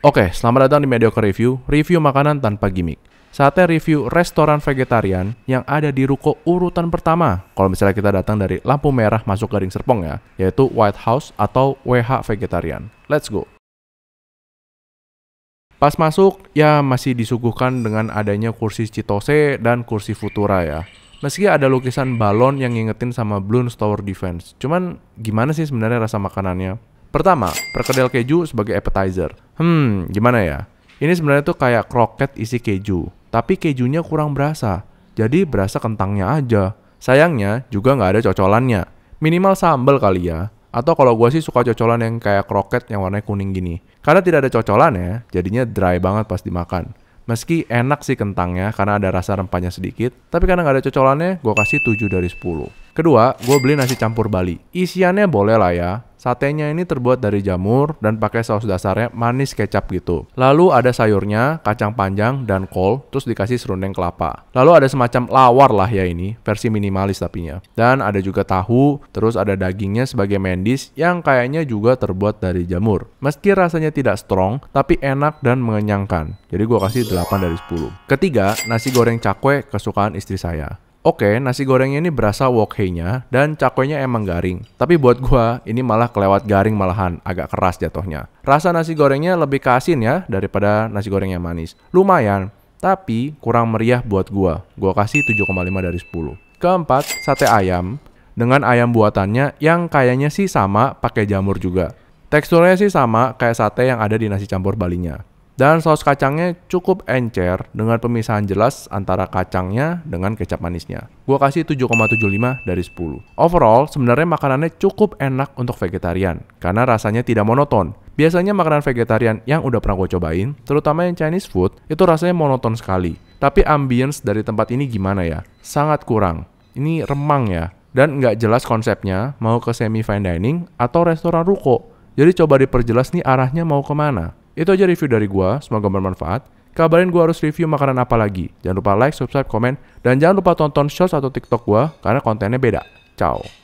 Oke, selamat datang di Mediocre Review, review makanan tanpa gimmick. Saatnya review restoran vegetarian yang ada di ruko urutan pertama. Kalau misalnya kita datang dari lampu merah masuk garing Serpong ya, yaitu White House atau WH Vegetarian. Let's go. Pas masuk, ya masih disuguhkan dengan adanya kursi Citose dan kursi Futura ya. Meski ada lukisan balon yang ngingetin sama Bloons Tower Defense. Cuman gimana sih sebenarnya rasa makanannya? Pertama, perkedel keju sebagai appetizer. Hmm, gimana ya? Ini sebenarnya tuh kayak kroket isi keju, tapi kejunya kurang berasa. Jadi berasa kentangnya aja. Sayangnya juga nggak ada cocolannya. Minimal sambal kali ya. Atau kalau gue sih suka cocolan yang kayak kroket yang warnanya kuning gini. Karena tidak ada cocolan ya, jadinya dry banget pas dimakan. Meski enak sih kentangnya karena ada rasa rempahnya sedikit, tapi karena nggak ada cocolannya, gue kasih 7 dari 10. Kedua, gue beli nasi campur Bali. Isiannya boleh lah ya, Satenya ini terbuat dari jamur dan pakai saus dasarnya manis kecap gitu. Lalu ada sayurnya, kacang panjang, dan kol, terus dikasih serundeng kelapa. Lalu ada semacam lawar lah ya ini, versi minimalis tapinya. Dan ada juga tahu, terus ada dagingnya sebagai mendis yang kayaknya juga terbuat dari jamur. Meski rasanya tidak strong, tapi enak dan mengenyangkan. Jadi gue kasih 8 dari 10. Ketiga, nasi goreng cakwe kesukaan istri saya. Oke, nasi gorengnya ini berasa wok nya dan cakwe-nya emang garing. Tapi buat gua, ini malah kelewat garing malahan, agak keras jatuhnya. Rasa nasi gorengnya lebih ke asin ya daripada nasi goreng yang manis. Lumayan, tapi kurang meriah buat gua. Gua kasih 7,5 dari 10. Keempat, sate ayam dengan ayam buatannya yang kayaknya sih sama pakai jamur juga. Teksturnya sih sama kayak sate yang ada di nasi campur balinya. Dan saus kacangnya cukup encer dengan pemisahan jelas antara kacangnya dengan kecap manisnya. Gue kasih 7,75 dari 10. Overall, sebenarnya makanannya cukup enak untuk vegetarian karena rasanya tidak monoton. Biasanya makanan vegetarian yang udah pernah gue cobain, terutama yang Chinese food, itu rasanya monoton sekali. Tapi ambience dari tempat ini gimana ya? Sangat kurang. Ini remang ya. Dan nggak jelas konsepnya mau ke semi fine dining atau restoran ruko. Jadi coba diperjelas nih arahnya mau kemana. Itu aja review dari gua, semoga bermanfaat. Kabarin gua harus review makanan apa lagi. Jangan lupa like, subscribe, komen, dan jangan lupa tonton shorts atau TikTok gua karena kontennya beda. Ciao.